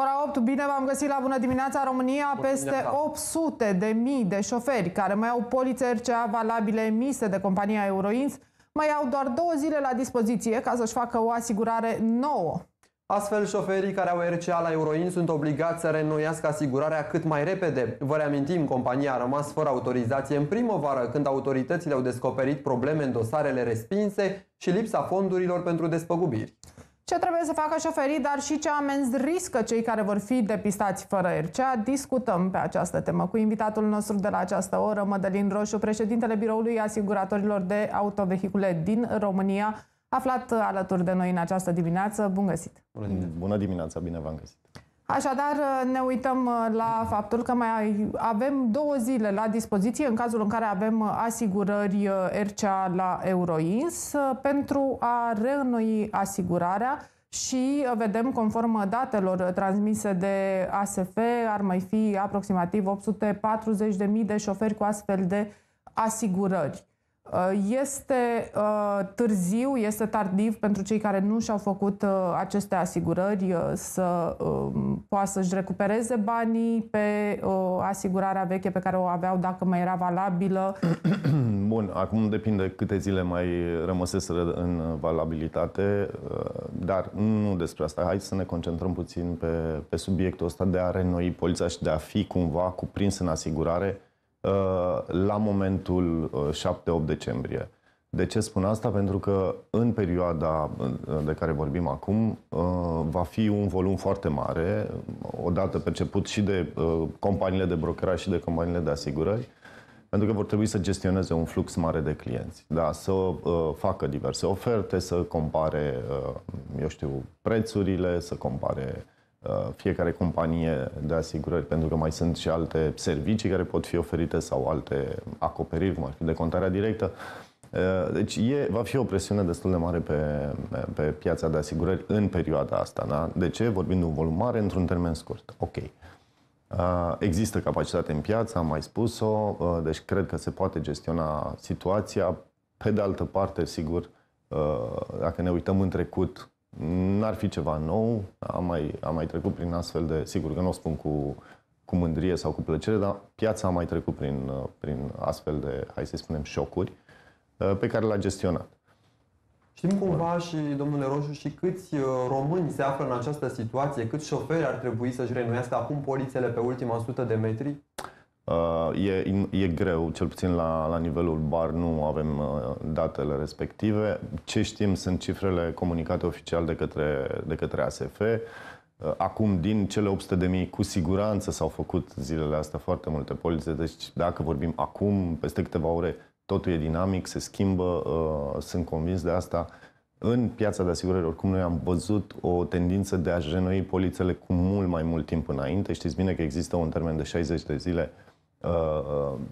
Ora 8, bine v-am găsit la Bună Dimineața România. Bună Peste dimineața. 800 de mii de șoferi care mai au polițe RCA valabile emise de compania Euroins mai au doar două zile la dispoziție ca să-și facă o asigurare nouă. Astfel, șoferii care au RCA la Euroin sunt obligați să reînnoiască asigurarea cât mai repede. Vă reamintim, compania a rămas fără autorizație în primăvară, când autoritățile au descoperit probleme în dosarele respinse și lipsa fondurilor pentru despăgubiri. Ce trebuie să facă șoferii, dar și ce amenzi riscă cei care vor fi depistați fără RCA? Discutăm pe această temă cu invitatul nostru de la această oră, Mădălin Roșu, președintele Biroului Asiguratorilor de Autovehicule din România, aflat alături de noi în această dimineață. Bun găsit! Bună dimineața, bine v-am găsit! Așadar, ne uităm uh, la faptul că mai avem două zile la dispoziție în cazul în care avem uh, asigurări uh, RCA la Euroins pentru a reînnoi asigurarea și vedem, conform datelor transmise de ASF, ar mai fi aproximativ 840.000 de șoferi cu astfel de asigurări. Uh, este uh, târziu, este tardiv pentru cei care nu și-au făcut uh, aceste asigurări să um, poată să-și recupereze banii pe asigurarea veche pe care o aveau dacă mai era valabilă. Bun, acum depinde câte zile mai rămăseseră în valabilitate, dar nu despre asta. Hai să ne concentrăm puțin pe, pe subiectul ăsta de a renoi polița și de a fi cumva cuprins în asigurare Uh, la momentul 7-8 uh, decembrie. De ce spun asta? Pentru că în perioada uh, de care vorbim acum va fi un volum foarte mare, odată perceput și de companiile de brokeraj și de companiile de asigurări, pentru că vor trebui să gestioneze un flux mare de clienți, da, să facă diverse oferte, să compare, eu știu, prețurile, să compare Uh, fiecare companie de asigurări, pentru că mai sunt și alte servicii care pot fi oferite sau alte acoperiri, cum ar fi contarea directă. Uh, deci e, va fi o presiune destul de mare pe, pe piața de asigurări în perioada asta. Da? De ce? Vorbim de un volum mare într-un termen scurt. Ok. Uh, există capacitate în piață, am mai spus-o, deci cred că se poate gestiona situația. Pe de altă parte, sigur, dacă ne uităm în trecut, N-ar fi ceva nou, am mai, am mai trecut prin astfel de, sigur că nu o spun cu, cu mândrie sau cu plăcere, dar piața a mai trecut prin, prin astfel de, hai să spunem, șocuri uh, pe care l-a gestionat. Știm cumva și, domnule Roșu, și câți uh, români se află în această situație, câți șoferi ar trebui să-și renuiască acum polițele pe ultima sută de metri? Uh, e, e greu, cel puțin la, la nivelul bar nu avem uh, datele respective. Ce știm sunt cifrele comunicate oficial de către, de către ASF. Uh, acum, din cele 800 de mii, cu siguranță s-au făcut zilele astea foarte multe polițe, deci dacă vorbim acum, peste câteva ore, totul e dinamic, se schimbă, sunt convins de asta. În piața de asigurări, oricum, noi am văzut o tendință de a jenoi polițele cu mult mai mult timp înainte. Știți bine că există un termen de 60 de zile Uh,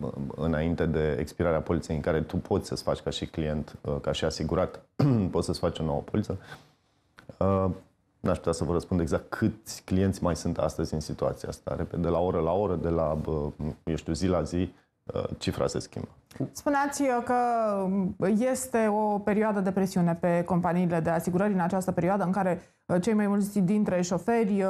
uh, înainte de expirarea poliței în care tu poți să-ți faci ca și client, uh, ca și asigurat, poți să-ți faci o nouă poliță. N-aș putea să vă răspund exact câți clienți mai sunt astăzi în situația asta. Repet de la oră la oră, de la, eu știu, zi la zi, Uh, cifra se schimbă. Spuneați uh, că um, este o perioadă de presiune pe companiile de asigurări în această perioadă în care uh, cei mai mulți dintre șoferi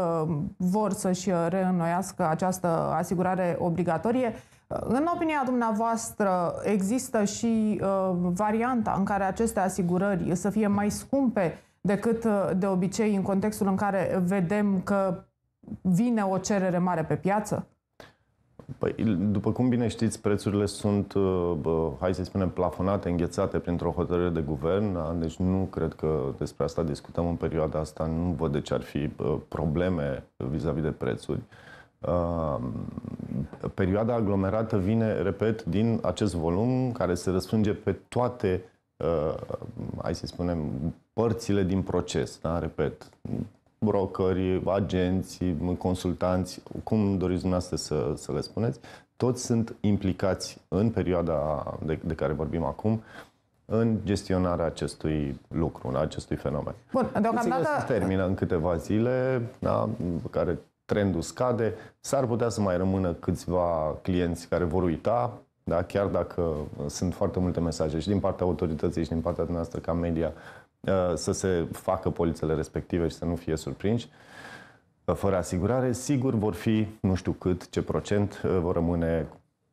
vor să-și reînnoiască această asigurare obligatorie. În opinia dumneavoastră, există și varianta în care aceste asigurări să fie mai scumpe decât de obicei în contextul în care vedem că vine o cerere mare pe piață? Păi, după cum bine știți, prețurile sunt, uh, hai să spunem, plafonate, înghețate printr-o hotărâre de guvern, deci nu cred că despre asta discutăm în perioada asta, nu văd de ce ar fi probleme vis-a-vis de prețuri. Uh, perioada aglomerată vine, repet, din acest volum care se răsfrânge pe toate, uh, hai să spunem, părțile din proces, da? repet, brokeri, agenți, consultanți, cum doriți dumneavoastră să, să le spuneți, toți sunt implicați în perioada de, de care vorbim acum în gestionarea acestui lucru, în acestui fenomen. Bun, deocamdată... Se termină în câteva zile, da, care trendul scade, s-ar putea să mai rămână câțiva clienți care vor uita, da, chiar dacă sunt foarte multe mesaje și din partea autorității și din partea noastră ca media Uh, să se facă polițele respective și să nu fie surprinși uh, fără asigurare, sigur vor fi, nu știu cât, ce procent uh, vor rămâne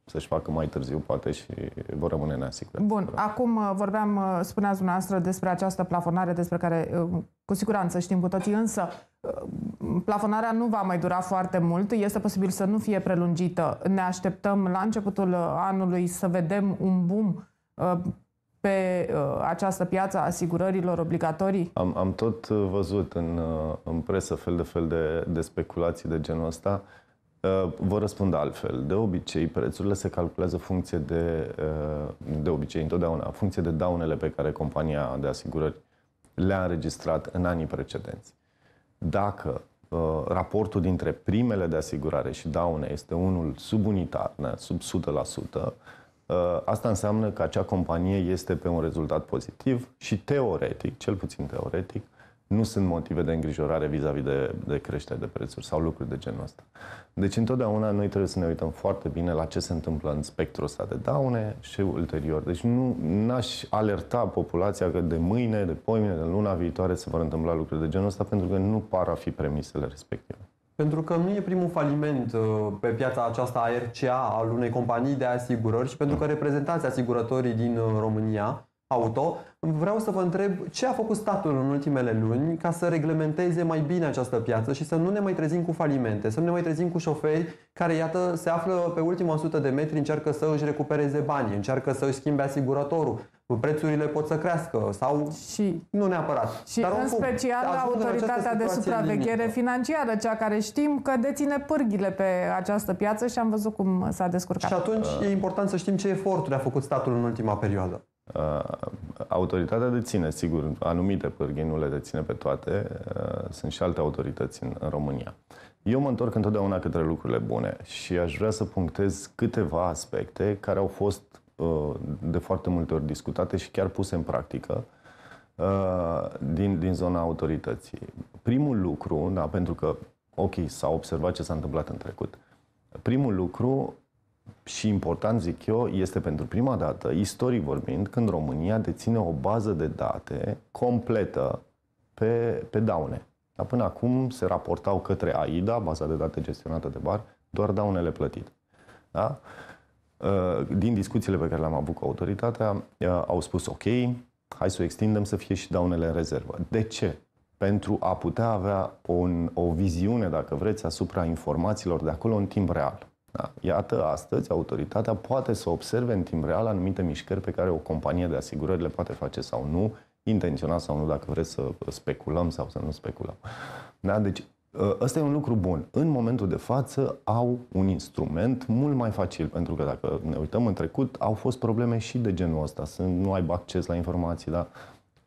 să-și facă mai târziu, poate și vor rămâne neasigurate. Bun, acum vorbeam, spuneați dumneavoastră despre această plafonare despre care cu siguranță știm cu toții, însă plafonarea nu va mai dura foarte mult, este posibil să nu fie prelungită. Ne așteptăm la începutul anului să vedem un boom pe uh, această piață a asigurărilor obligatorii? Am, am tot uh, văzut în, uh, în presă fel de fel de, de speculații de genul ăsta. Uh, Vă răspund altfel. De obicei, prețurile se calculează funcție de, de obicei, întotdeauna, funcție de daunele pe care compania de asigurări le-a înregistrat în anii precedenți. Dacă raportul dintre primele de asigurare și daune este unul subunitar, sub 100%, Uh, asta înseamnă că acea companie este pe un rezultat pozitiv și teoretic, cel puțin teoretic, nu sunt motive de îngrijorare vis-a-vis de, de creștere de prețuri sau lucruri de genul ăsta. Deci întotdeauna noi trebuie să ne uităm foarte bine la ce se întâmplă în spectrul ăsta de daune și ulterior. Deci nu aș alerta populația că de mâine, de poimine, de luna viitoare se vor întâmpla lucruri de genul ăsta pentru că nu par a fi premisele respective. Pentru că nu e primul faliment uh, pe piața aceasta a RCA al unei companii de asigurări și pentru că reprezentați asigurătorii din uh, România auto, vreau să vă întreb ce a făcut statul în ultimele luni ca să reglementeze mai bine această piață și să nu ne mai trezim cu falimente, să nu ne mai trezim cu șoferi care, iată, se află pe ultima 100 de metri, încearcă să își recupereze banii, încearcă să își schimbe asigurătorul, prețurile pot să crească sau și, nu neapărat. Și Dar în special la autoritatea de supraveghere limită. financiară, cea care știm că deține pârghile pe această piață și am văzut cum s-a descurcat. Și atunci uh, e important să știm ce eforturi a făcut statul în ultima perioadă. Uh, autoritatea deține, sigur, anumite pârghii, nu le deține pe toate. Uh, sunt și alte autorități în, în România. Eu mă întorc întotdeauna către lucrurile bune și aș vrea să punctez câteva aspecte care au fost Uh, de foarte multe ori discutate și chiar puse în practică uh, din, din zona autorității. Primul lucru, da, pentru că, ok, s-a observat ce s-a întâmplat în trecut, primul lucru și important, zic eu, este pentru prima dată, istoric vorbind, când România deține o bază de date completă pe, pe daune. Dar până acum se raportau către AIDA, baza de date gestionată de bar, doar daunele plătite. Da? Uh, Uh, din discuțiile pe care le-am avut cu autoritatea, uh, au spus ok, hai să o extindem să fie și daunele în rezervă. De ce? Pentru a putea avea un, o viziune, dacă vreți, asupra informațiilor de acolo în timp real. Da. Iată, astăzi, autoritatea poate să observe în timp real anumite mișcări pe care o companie de asigurări le poate face sau nu, intenționat sau nu, dacă vreți să speculăm sau să nu speculăm. Da? Deci, Ă, ăsta e un lucru bun. În momentul de față au un instrument mult mai facil, pentru că dacă ne uităm în trecut, au fost probleme și de genul ăsta, să nu aibă acces la informații, dar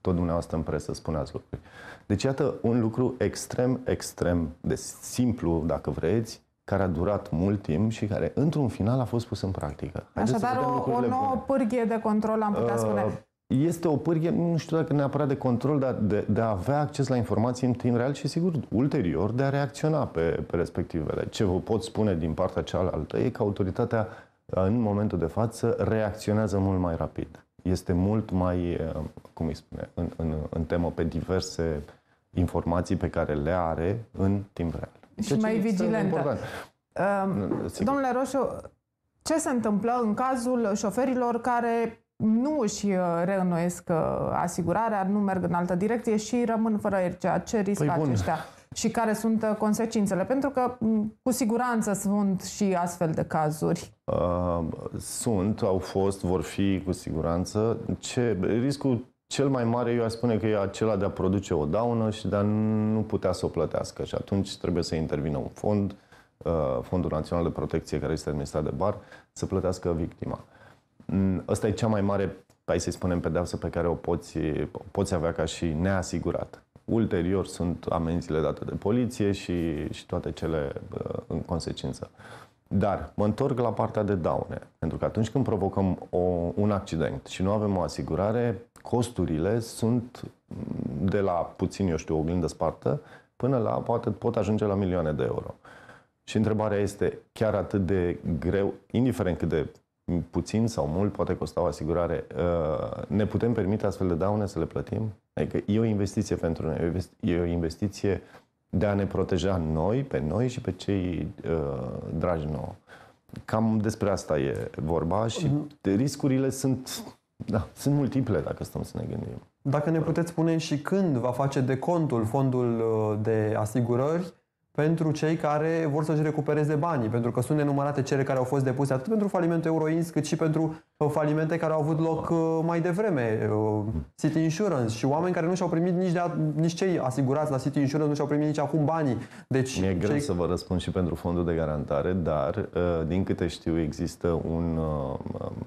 tot dumneavoastră în presă spuneați lucruri. Deci iată un lucru extrem, extrem de simplu, dacă vreți, care a durat mult timp și care, într-un final, a fost pus în practică. Haideți Așadar, o, o nouă bune. pârghie de control, am putea ă, spune este o pârghie, nu știu dacă neapărat de control, dar de, de a avea acces la informații în timp real și, sigur, ulterior de a reacționa pe, pe respectivele. Ce vă pot spune din partea cealaltă e că autoritatea, uh, în momentul de față, reacționează mult mai rapid. Este mult mai, uh, cum îi spune, în, în, în temă pe diverse informații pe care le are în timp real. Și Ceea mai vigilentă. Uh, domnule Roșu, ce se întâmplă în cazul șoferilor care nu își uh, reînnoiesc uh, asigurarea, nu merg în altă direcție și rămân fără RCA. Ce riscă păi bun. aceștia? Și care sunt uh, consecințele? Pentru că cu siguranță sunt și astfel de cazuri. Uh, sunt, au fost, vor fi cu siguranță. Ce, riscul cel mai mare, eu aș spune că e acela de a produce o daună și de a nu putea să o plătească. Și atunci trebuie să intervină un fond, Fondul Național de Protecție, care este administrat de BAR, să plătească victima. Mm, ăsta e cea mai mare, hai să-i spunem, pedeapsă pe care o poți, o poți avea ca și neasigurat. Ulterior sunt amenziile date de poliție și, și toate cele uh, în consecință. Dar mă întorc la partea de daune, pentru că atunci când provocăm o, un accident și nu avem o asigurare, costurile sunt mm, de la puțin, eu știu, o oglindă spartă, până la, poate pot ajunge la milioane de euro. Și întrebarea este chiar atât de greu, indiferent cât de puțin sau mult poate costa o asigurare. Uh, ne putem permite astfel de daune să le plătim? Adică e o investiție pentru noi, e o investiție de a ne proteja noi, pe noi și pe cei uh, dragi nouă. Cam despre asta e vorba și mhm. riscurile sunt, da, sunt multiple dacă stăm să ne gândim. Dacă ne puteți spune și când va face decontul fondul uh, de asigurări pentru cei care vor să-și recupereze banii, pentru că sunt nenumărate cere care au fost depuse atât pentru falimentul Euroins, cât și pentru uh, falimente care au avut loc uh, mai devreme, uh, City Insurance și oameni care nu și-au primit nici, de, nici cei asigurați la City Insurance, nu și-au primit nici acum banii. Deci, Mi-e cei... greu să vă răspund și pentru fondul de garantare, dar din câte știu există un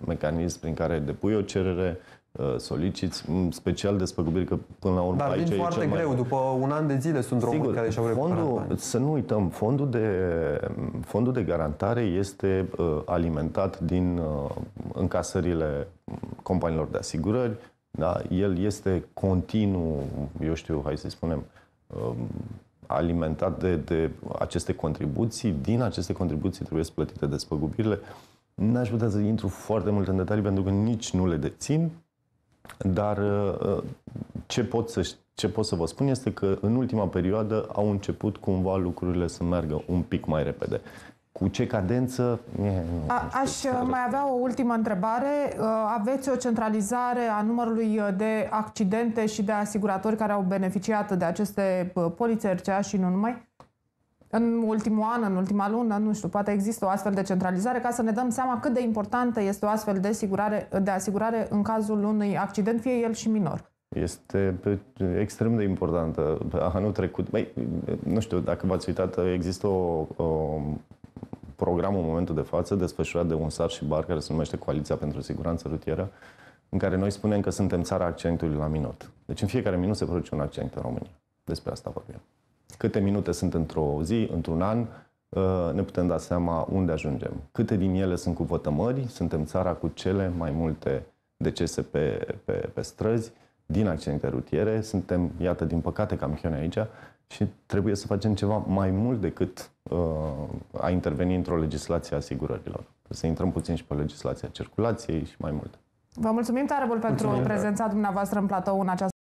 mecanism prin care depui o cerere, Uh, soliciți, special despăgubiri, că până la urmă Dar aici vin foarte e greu, mai... după un an de zile sunt români Sigur, care și-au fondul, Să nu uităm, fondul de, fondul de garantare este uh, alimentat din uh, încasările companiilor de asigurări, da? el este continuu, eu știu, hai să spunem, uh, alimentat de, de aceste contribuții, din aceste contribuții trebuie plătite despăgubirile. N-aș putea să intru foarte mult în detalii pentru că nici nu le dețin, dar uh, uh, ce pot, să, ce pot să vă spun este că în ultima perioadă au început cumva lucrurile să meargă un pic mai repede. Cu ce cadență? E, a, aș uh, mai avea o ultimă întrebare. Aveți o centralizare a numărului de accidente și de asiguratori care au beneficiat de aceste polițe RCA și nu numai? în ultimul an, în ultima lună, nu știu, poate există o astfel de centralizare ca să ne dăm seama cât de importantă este o astfel de asigurare, de asigurare în cazul unui accident, fie el și minor. Este extrem de importantă. Anul trecut, băi, nu știu dacă v-ați uitat, există o, o program în momentul de față desfășurat de un sar și bar care se numește Coaliția pentru Siguranță Rutieră, în care noi spunem că suntem țara accentului la minut. Deci în fiecare minut se produce un accent în România. Despre asta vorbim câte minute sunt într-o zi, într-un an, ă, ne putem da seama unde ajungem. Câte din ele sunt cu vătămări, suntem țara cu cele mai multe decese pe, pe, pe străzi, din accidente rutiere, suntem, iată, din păcate campioni aici și trebuie să facem ceva mai mult decât uh, a interveni într-o legislație a asigurărilor. Să intrăm puțin și pe legislația circulației și mai mult. Vă mulțumim tare mult pentru mulțumim. prezența dumneavoastră în platou în această